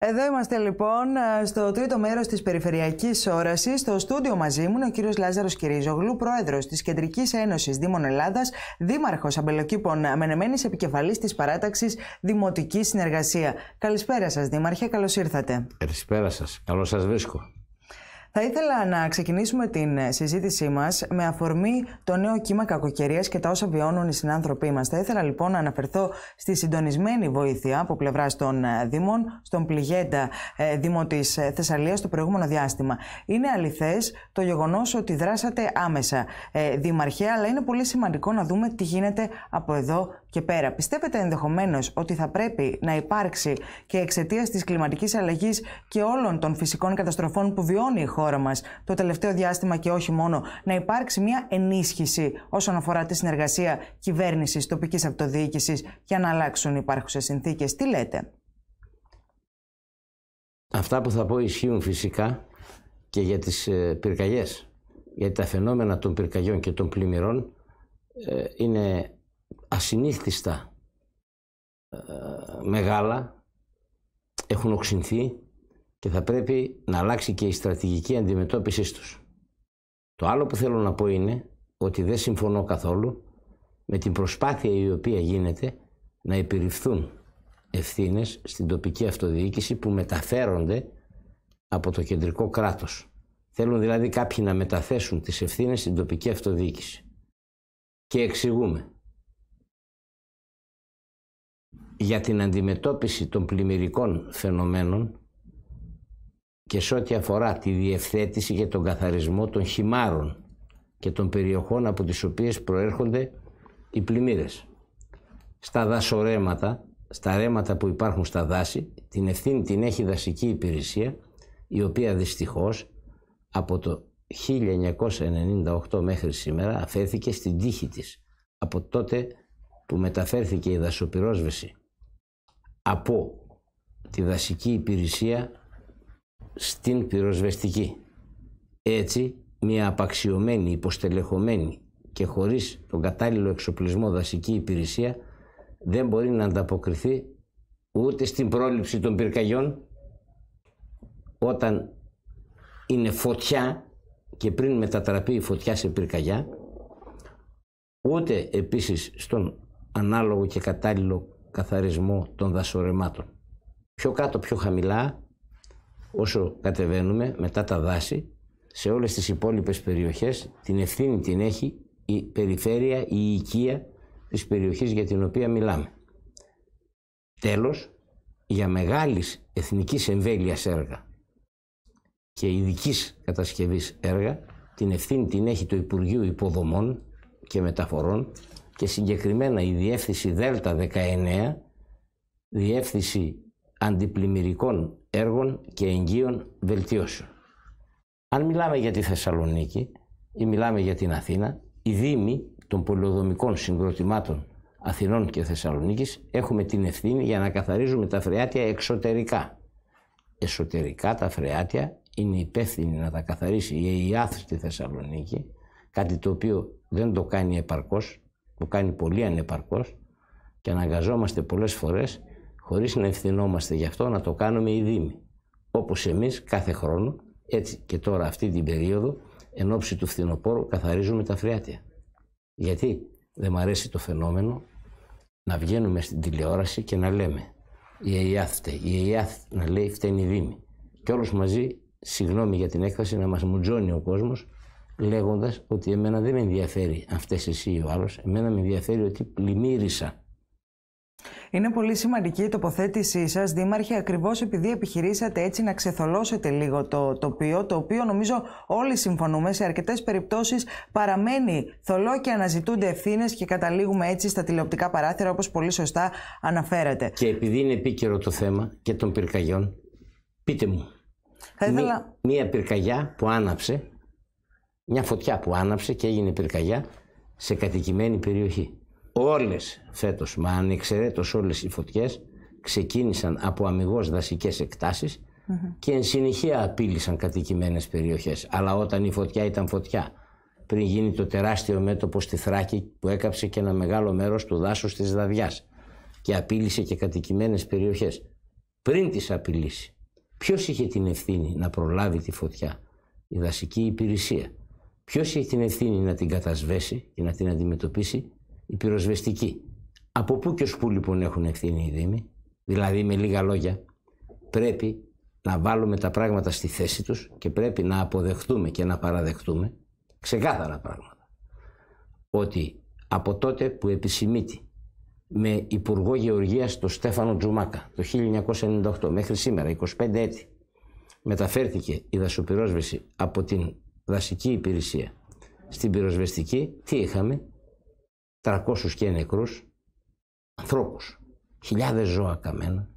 Εδώ είμαστε λοιπόν ε, στο τρίτο μέρος της περιφερειακής όρασης. Στο στούντιο μαζί μου είναι ο κύριος Λάζαρος Κυρίζογλου, πρόεδρος της Κεντρικής Ένωσης Δήμων Ελλάδας, δήμαρχος Αμπελοκήπων Μενεμένης Επικεφαλής της Παράταξης Δημοτική Συνεργασία. Καλησπέρα σας, Δήμαρχε, καλώς ήρθατε. Καλησπέρα σας, καλώ σας βρίσκω. Θα ήθελα να ξεκινήσουμε την ε, συζήτησή μας με αφορμή το νέο κύμα κακοκαιρίας και τα όσα βιώνουν οι συνάνθρωποι μας. Θα ήθελα λοιπόν να αναφερθώ στη συντονισμένη βοήθεια από πλευράς των ε, Δήμων στον πληγέντα ε, Δήμο της Θεσσαλίας το προηγούμενο διάστημα. Είναι αληθές το γεγονός ότι δράσατε άμεσα, Δήμαρχε, αλλά είναι πολύ σημαντικό να δούμε τι γίνεται από εδώ και πέρα, πιστεύετε ενδεχομένως ότι θα πρέπει να υπάρξει και εξαιτίας της κλιματικής αλλαγής και όλων των φυσικών καταστροφών που βιώνει η χώρα μας το τελευταίο διάστημα και όχι μόνο, να υπάρξει μια ενίσχυση όσον αφορά τη συνεργασία κυβέρνησης, τοπικής αυτοδιοίκησης για να αλλάξουν οι υπάρχουσες συνθήκες. Τι λέτε. Αυτά που θα πω ισχύουν φυσικά και για τις ε, πυρκαγιές. Γιατί τα φαινόμενα των πυρκαγιών και των πλημμυρών ε, είναι ασυνήθιστα ε, μεγάλα, έχουν οξυνθεί και θα πρέπει να αλλάξει και η στρατηγική αντιμετώπιση τους. Το άλλο που θέλω να πω είναι ότι δεν συμφωνώ καθόλου με την προσπάθεια η οποία γίνεται να επιρριφθούν ευθύνες στην τοπική αυτοδιοίκηση που μεταφέρονται από το κεντρικό κράτος. Θέλουν δηλαδή κάποιοι να μεταθέσουν τις ευθύνες στην τοπική αυτοδιοίκηση. Και εξηγούμε για την αντιμετώπιση των πλημμυρικών φαινομένων και σε ό,τι αφορά τη διευθέτηση και τον καθαρισμό των χυμάρων και των περιοχών από τις οποίες προέρχονται οι πλημμύρες. Στα δασορέματα, στα ρέματα που υπάρχουν στα δάση, την ευθύνη την έχει η δασική υπηρεσία, η οποία δυστυχώς από το 1998 μέχρι σήμερα αφέθηκε στην τύχη της. Από τότε που μεταφέρθηκε η δασοπυρόσβεση από τη δασική υπηρεσία στην πυροσβεστική. Έτσι, μια απαξιωμένη, υποστελεχωμένη και χωρίς τον κατάλληλο εξοπλισμό δασική υπηρεσία δεν μπορεί να ανταποκριθεί ούτε στην πρόληψη των πυρκαγιών όταν είναι φωτιά και πριν μετατραπεί η φωτιά σε πυρκαγιά ούτε επίσης στον ανάλογο και κατάλληλο καθαρισμό των δασορεμάτων. Πιο κάτω, πιο χαμηλά, όσο κατεβαίνουμε μετά τα δάση, σε όλες τις υπόλοιπες περιοχές την ευθύνη την έχει η περιφέρεια, η οικία της περιοχής για την οποία μιλάμε. Τέλος, για μεγάλης εθνικής εμβέλειας έργα και ειδικής κατασκευής έργα, την ευθύνη την έχει το Υπουργείο Υποδομών και Μεταφορών και συγκεκριμένα η Διεύθυνση Δέλτα 19, Διεύθυνση Αντιπλημμυρικών Έργων και Εγγύων Βελτιώσεων. Αν μιλάμε για τη Θεσσαλονίκη ή μιλάμε για την Αθήνα, οι Δήμοι των πολυοδομικών συγκροτημάτων Αθηνών και Θεσσαλονίκης έχουμε την ευθύνη για να καθαρίζουμε τα φρεάτια εξωτερικά. Εσωτερικά τα φρεάτια είναι υπεύθυνη να τα καθαρίσει η ΕΙΑΘ στη Θεσσαλονίκη, κάτι το οποίο δεν το κάνει επαρκώς, που κάνει πολύ ανεπαρκώς και αναγκαζόμαστε πολλές φορές χωρίς να ευθυνόμαστε γι' αυτό να το κάνουμε οι Δήμοι. Όπως εμείς κάθε χρόνο, έτσι και τώρα αυτή την περίοδο, εν ώψη του φθινοπόρου καθαρίζουμε τα φριάτια. Γιατί δεν μου αρέσει το φαινόμενο να βγαίνουμε στην τηλεόραση και να λέμε η ΕΙΑΘ η ΕΙΑΘ να λέει φταίνει η Δήμη. Και όλους μαζί, συγγνώμη για την έκφραση, να μας μουτζώνει ο κόσμος λέγοντας ότι εμένα δεν με ενδιαφέρει αυτές εσύ ή ο άλλος, εμένα με ενδιαφέρει ότι πλημμύρισα. Είναι πολύ σημαντική η τοποθέτησή σας, Δήμαρχε, ακριβώς επειδή επιχειρήσατε έτσι να ξεθολώσετε λίγο το τοπίο, το οποίο νομίζω όλοι συμφωνούμε σε αρκετές περιπτώσεις παραμένει θολό και αναζητούνται ευθύνες και καταλήγουμε έτσι στα τηλεοπτικά παράθυρα, όπως πολύ σωστά αναφέρατε. Και επειδή είναι επίκαιρο το θέμα και των πυρκαγιών, πείτε μου. Θα Μία πυρκαγιά που άναψε μια φωτιά που άναψε και έγινε πυρκαγιά σε κατοικημένη περιοχή. Όλες φέτος, μα ανεξαιρέτως όλες οι φωτιές, ξεκινησαν ξεκίνησαν από δασικές εκτάσεις και εν συνεχεία απείλησαν κατοικημένες περιοχές, Αλλά όταν η φωτιά ήταν φωτιά, πριν γίνει το τεράστιο μέτωπο στη Θράκη που έκαψε και ένα μεγάλο μέρος του δάσους της δαδιάς και απείλησε και κατοικημένες περιοχές. Πριν τις απειλήσει, Ποιος είχε την ευθύνη να προλάβει τη φωτιά, η δασική υπηρεσία. Ποιος έχει την ευθύνη να την κατασβέσει και να την αντιμετωπίσει, η πυροσβεστική. Από πού και ως πού λοιπόν έχουν ευθύνη οι Δήμοι, δηλαδή με λίγα λόγια, πρέπει να βάλουμε τα πράγματα στη θέση τους και πρέπει να αποδεχτούμε και να παραδεχτούμε ξεκάθαρα πράγματα. Ότι από τότε που επισημείται με Υπουργό Γεωργίας τον Στέφανο Τζουμάκα το 1998 μέχρι σήμερα, 25 έτη, μεταφέρθηκε η δασοπυρόσβεση από την δασική υπηρεσία. Στην πυροσβεστική τι είχαμε, 300 και νεκρούς, ανθρώπους, χιλιάδες ζώα καμένα,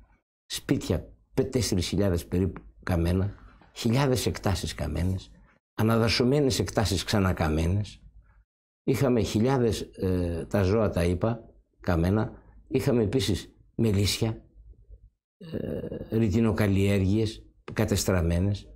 σπίτια 4.000 περίπου καμένα, χιλιάδες εκτάσεις καμένες, αναδασωμένες εκτάσεις ξανακαμένες, είχαμε χιλιάδες ε, τα ζώα τα είπα καμένα, είχαμε επίσης μελίσια, ε, ρητινοκαλλιέργειες κατεστραμμένες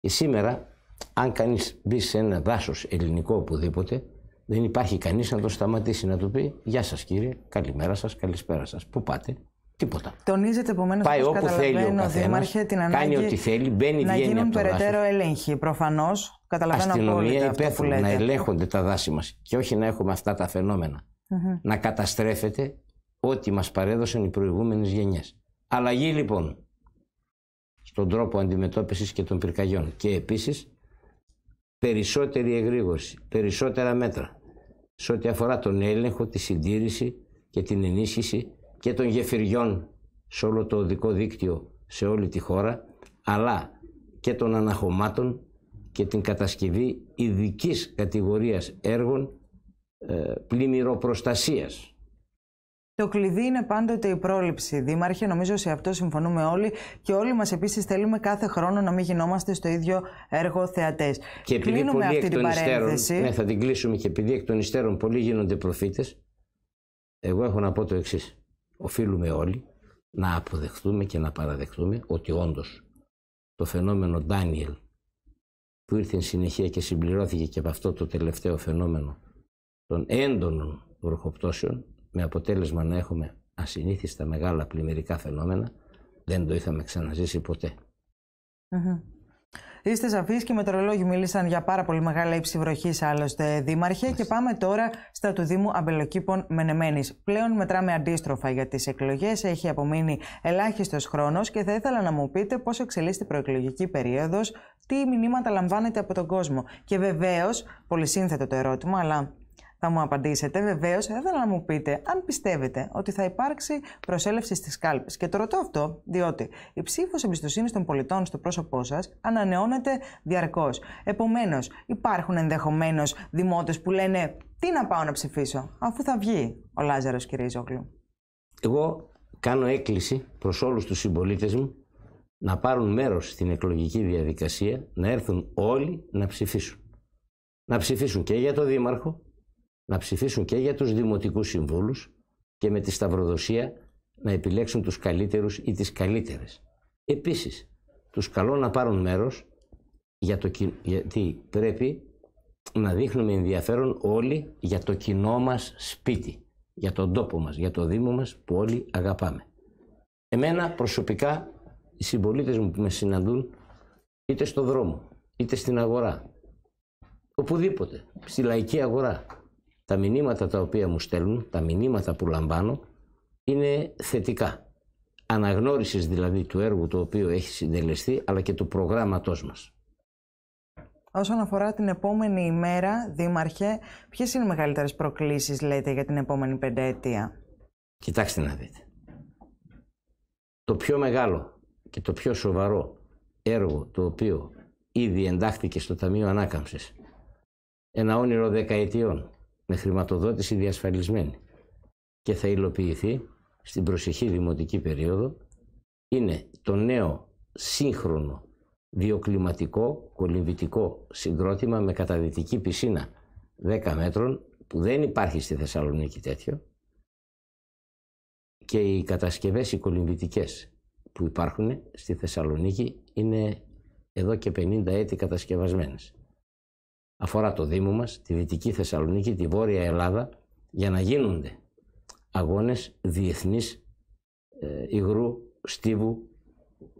και σήμερα αν κανείς μπει σε ένα δάσος ελληνικό οπουδήποτε, δεν υπάρχει κανείς να το σταματήσει να του πει Γεια σας κύριε, καλημέρα σας, καλησπέρα σας. Πού πάτε, Τίποτα. Τονίζεται επομένως Πάει όπου θέλει ο καθένας, την ανάγκη κάνει ό,τι θέλει, μπαίνει, να γίνουν περαιτέρω έλεγχοι. Προφανώς, καταλαβαίνω Αστυνομία υπεύθυνη να ελέγχονται τα δάση μας και όχι να έχουμε αυτά τα φαινομενα Να καταστρέφεται ό,τι μας παρέδωσαν οι προηγούμενες γενιές. Αλλαγή λοιπόν στον τρόπο αντιμετώπισης και των πυρκαγιών. Και επίσης περισσότερη εγρήγορση, περισσότερα μέτρα σε ό,τι αφορά τον έλεγχο, τη συντήρηση και την ενίσχυση και των γεφυριών σε όλο το οδικό δίκτυο σε όλη τη χώρα, αλλά και των αναχωμάτων και την κατασκευή ειδικής κατηγορίας έργων ε, πλημμυροπροστασίας το κλειδί είναι πάντοτε η πρόληψη. Δήμαρχε, νομίζω σε αυτό συμφωνούμε όλοι και όλοι μας επίσης θέλουμε κάθε χρόνο να μην γινόμαστε στο ίδιο έργο θεατές. Και επειδή Κλείνουμε αυτή εκ των υστέρων, ναι, θα την κλείσουμε και επειδή εκ των υστέρων πολλοί γίνονται προφήτες, εγώ έχω να πω το εξής. Οφείλουμε όλοι να αποδεχτούμε και να παραδεχτούμε ότι όντως το φαινόμενο Ντάνιελ που ήρθε εν συνεχεία και συμπληρώθηκε και από αυτό το τελευταίο φαινόμενο των έντονων βροχοπτώσεων με αποτέλεσμα να έχουμε ασυνήθιστα μεγάλα πλημμυρικά φαινόμενα, δεν το είχαμε ξαναζήσει ποτέ. Mm-hmm. Είστε σαφείς και οι μετρολόγοι μίλησαν για πάρα πολύ μεγάλα ύψη βροχής, άλλωστε, Δήμαρχε. Και πάμε τώρα στα του Δήμου Αμπελοκήπων Μενεμένης. Πλέον μετράμε αντίστροφα για τις εκλογές. Έχει απομείνει ελάχιστος χρόνος και θα ήθελα να μου πείτε πώς εξελίσσεται η προεκλογική περίοδος, τι μηνύματα λαμβάνετε από τον κόσμο. Και βεβαίως, πολύ σύνθετο το ερώτημα, αλλά θα μου απαντήσετε. Βεβαίως, θα ήθελα να μου πείτε αν πιστεύετε ότι θα υπάρξει προσέλευση στις κάλπες. Και το ρωτώ αυτό, διότι η ψήφος εμπιστοσύνης των πολιτών στο πρόσωπό σας ανανεώνεται διαρκώς. Επομένως, υπάρχουν ενδεχομένως δημότες που λένε Τι να πάω να ψηφίσω, αφού θα βγει ο Λάζαρος, κύριε Ζόγλου. Εγώ κάνω έκκληση προς όλους τους συμπολίτες μου να πάρουν μέρος στην εκλογική διαδικασία, να έρθουν όλοι να ψηφίσουν. Να ψηφίσουν και για τον Δήμαρχο, να ψηφίσουν και για τους δημοτικούς συμβούλους και με τη σταυροδοσία να επιλέξουν τους καλύτερους ή τις καλύτερες. Επίσης, τους καλώ να πάρουν μέρος για το, γιατί πρέπει να δείχνουμε ενδιαφέρον όλοι για το κοινό μας σπίτι, για τον τόπο μας, για το Δήμο μας που όλοι αγαπάμε. Εμένα προσωπικά οι συμπολίτες μου που με συναντούν είτε στο δρόμο, είτε στην αγορά, οπουδήποτε, στη λαϊκή αγορά, τα μηνύματα τα οποία μου στέλνουν, τα μηνύματα που λαμβάνω, είναι θετικά. Αναγνώρισης δηλαδή του έργου το οποίο έχει συντελεστεί, αλλά και του προγράμματός μας. Όσον αφορά την επόμενη ημέρα, Δήμαρχε, ποιες είναι οι μεγαλύτερες προκλήσεις, λέτε, για την επόμενη πενταετία. Κοιτάξτε να δείτε. Το πιο μεγάλο και το πιο σοβαρό έργο το οποίο ήδη εντάχθηκε στο Ταμείο Ανάκαμψης, ένα όνειρο δεκαετιών, με χρηματοδότηση διασφαλισμένη και θα υλοποιηθεί στην προσεχή δημοτική περίοδο είναι το νέο σύγχρονο βιοκλιματικό κολυμβητικό συγκρότημα με καταδυτική πισίνα 10 μέτρων που δεν υπάρχει στη Θεσσαλονίκη τέτοιο και οι κατασκευές οι κολυμβητικές που υπάρχουν στη Θεσσαλονίκη είναι εδώ και 50 έτη κατασκευασμένες αφορά το Δήμο μας, τη Δυτική Θεσσαλονίκη, τη Βόρεια Ελλάδα, για να γίνονται αγώνες διεθνής ε, υγρού στίβου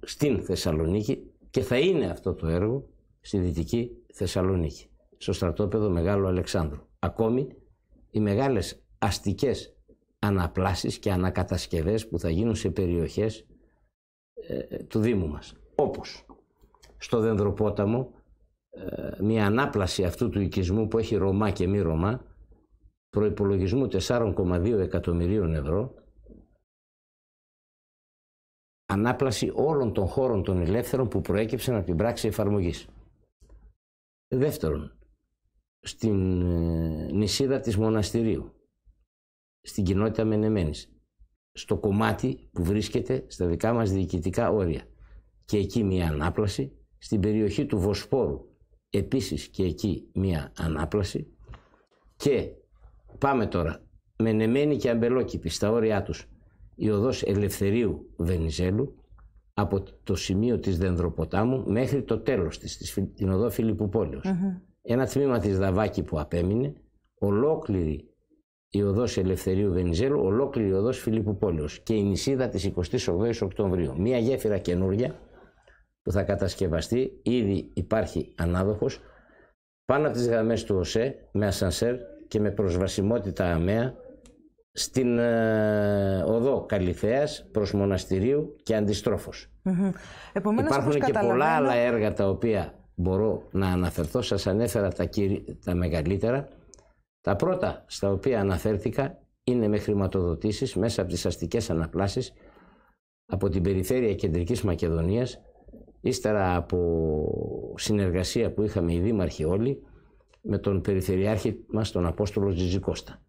στην Θεσσαλονίκη και θα είναι αυτό το έργο στη Δυτική Θεσσαλονίκη, στο στρατόπεδο Μεγάλου Αλεξάνδρου. Ακόμη οι μεγάλες αστικές αναπλάσεις και ανακατασκευές που θα γίνουν σε περιοχές ε, του Δήμου μας. Όπως στο Δενδροπόταμο ε, μια ανάπλαση αυτού του οικισμού που έχει Ρωμά και μη Ρωμά προϋπολογισμού 4,2 εκατομμυρίων ευρώ ανάπλαση όλων των χώρων των ελεύθερων που προέκυψαν από την πράξη εφαρμογής. Δεύτερον, στην ε, νησίδα της Μοναστηρίου, στην κοινότητα Μενεμένης, στο κομμάτι που βρίσκεται στα δικά μας διοικητικά όρια και εκεί μια ανάπλαση στην περιοχή του Βοσπόρου επίσης και εκεί μία ανάπλαση και πάμε τώρα με Νεμένη και Αμπελόκηπη στα όρια τους η οδός Ελευθερίου Βενιζέλου από το σημείο της Δενδροποτάμου μέχρι το τέλος της, την οδό Ένα τμήμα της Δαβάκη που απέμεινε, ολόκληρη η οδός Ελευθερίου Βενιζέλου, ολόκληρη η οδός Φιλίππου και η νησίδα της 28 Οκτωβρίου. Μία γέφυρα καινούρια που θα κατασκευαστεί. Ήδη υπάρχει ανάδοχος. Πάνω από τις γραμμές του ΟΣΕ, με ασανσέρ και με προσβασιμότητα αμαία, στην ε, οδό Καλυθέας προς Μοναστηρίου και αντιστροφως Υπάρχουν και πολλά άλλα έργα τα οποία μπορώ να αναφερθώ. Σας ανέφερα τα, τα μεγαλύτερα. Τα πρώτα στα οποία αναφέρθηκα είναι με χρηματοδοτήσεις μέσα από τις αστικές αναπλάσεις από την περιφέρεια Κεντρικής Μακεδονίας ύστερα από συνεργασία που είχαμε οι δήμαρχοι όλοι με τον περιφερειάρχη μας τον Απόστολο Τζιζικώστα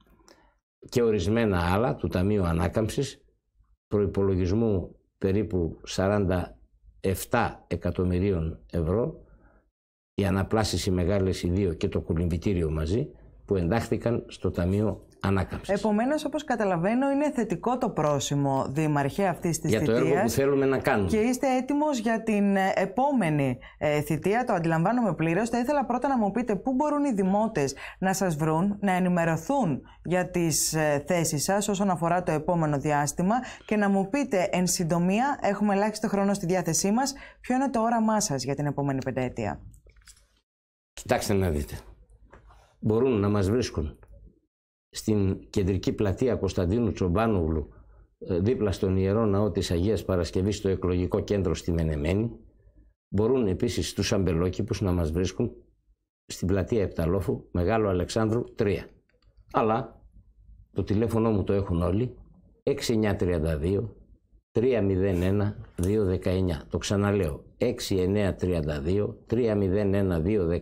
και ορισμένα άλλα του Ταμείου Ανάκαμψης προϋπολογισμού περίπου 47 εκατομμυρίων ευρώ η αναπλάσιση μεγάλες οι και το κολυμπητήριο μαζί που εντάχθηκαν στο Ταμείο ανάκαμψης. Επομένως, όπως καταλαβαίνω, είναι θετικό το πρόσημο, Δήμαρχε, αυτής της θητεία. Για το έργο που θέλουμε να κάνουμε. Και είστε έτοιμος για την ε, επόμενη ε, θητεία, το αντιλαμβάνομαι πλήρως. Θα ήθελα πρώτα να μου πείτε πού μπορούν οι δημότες να σας βρουν, να ενημερωθούν για τις ε, θέσεις σας όσον αφορά το επόμενο διάστημα και να μου πείτε εν συντομία, έχουμε ελάχιστο χρόνο στη διάθεσή μας, ποιο είναι το όραμά σας για την επόμενη πενταετία. Κοιτάξτε να δείτε. Μπορούν να μας βρίσκουν στην κεντρική πλατεία Κωνσταντίνου Τσομπάνογλου ε, δίπλα στον Ιερό Ναό της Αγίας Παρασκευής στο εκλογικό κέντρο στη Μενεμένη. Μπορούν επίσης τους αμπελόκηπους να μας βρίσκουν στην πλατεία Επταλόφου, Μεγάλο Αλεξάνδρου 3. Αλλά το τηλέφωνο μου το έχουν όλοι 6932 301 219. Το ξαναλέω 6932 301 219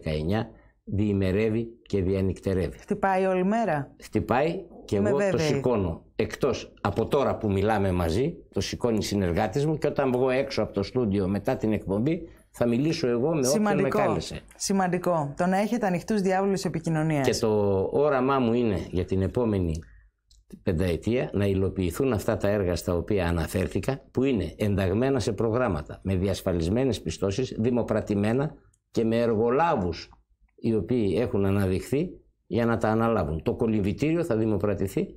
διημερεύει και διανυκτερεύει. Χτυπάει όλη μέρα. Χτυπάει και εγώ το σηκώνω. Εκτός από τώρα που μιλάμε μαζί, το σηκώνει συνεργάτη μου και όταν βγω έξω από το στούντιο μετά την εκπομπή, θα μιλήσω εγώ με όποιον με κάλεσε. Σημαντικό. Το να έχετε ανοιχτούς διάβολους επικοινωνίας. Και το όραμά μου είναι για την επόμενη πενταετία να υλοποιηθούν αυτά τα έργα στα οποία αναφέρθηκα, που είναι ενταγμένα σε προγράμματα, με διασφαλισμένες πιστώσεις, δημοπρατημένα και με εργολάβους οι οποίοι έχουν αναδειχθεί για να τα αναλάβουν. Το κολυβητήριο θα δημοπρατηθεί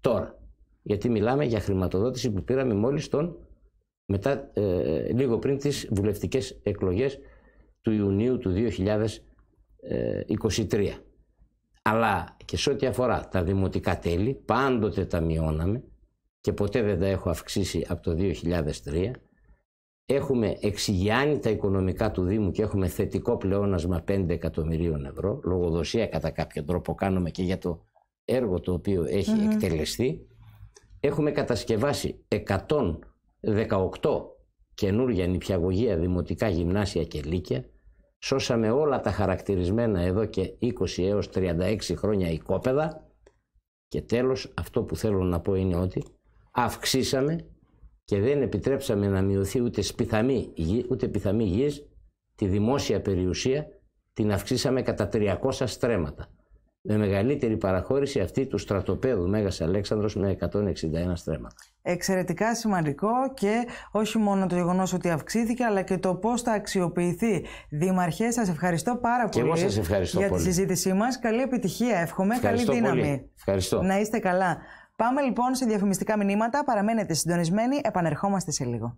τώρα. Γιατί μιλάμε για χρηματοδότηση που πήραμε μόλις τον, μετά, ε, λίγο πριν τις βουλευτικές εκλογές του Ιουνίου του 2023. Αλλά και σε ό,τι αφορά τα δημοτικά τέλη, πάντοτε τα μειώναμε και ποτέ δεν τα έχω αυξήσει από το 2003 έχουμε εξηγιάνει τα οικονομικά του Δήμου και έχουμε θετικό πλεόνασμα 5 εκατομμυρίων ευρώ, λογοδοσία κατά κάποιο τρόπο κάνουμε και για το έργο το οποίο έχει εκτελεστεί. Έχουμε κατασκευάσει 118 καινούργια νηπιαγωγεία, δημοτικά γυμνάσια και λύκεια. Σώσαμε όλα τα χαρακτηρισμένα εδώ και 20 έως 36 χρόνια οικόπεδα. Και τέλος αυτό που θέλω να πω είναι ότι αυξήσαμε και δεν επιτρέψαμε να μειωθεί ούτε σπιθαμή, ούτε πιθαμή γης, τη δημόσια περιουσία την αυξήσαμε κατά 300 στρέμματα. Με μεγαλύτερη παραχώρηση αυτή του στρατοπέδου Μέγας Αλέξανδρος με 161 στρέμματα. Εξαιρετικά σημαντικό και όχι μόνο το γεγονός ότι αυξήθηκε, αλλά και το πώς θα αξιοποιηθεί. Δήμαρχε, σας ευχαριστώ πάρα πολύ για τη συζήτησή μας. Καλή επιτυχία, εύχομαι. Καλή δύναμη. Ευχαριστώ. Να είστε καλά. Πάμε λοιπόν σε διαφημιστικά μηνύματα. Παραμένετε συντονισμένοι. Επανερχόμαστε σε λίγο.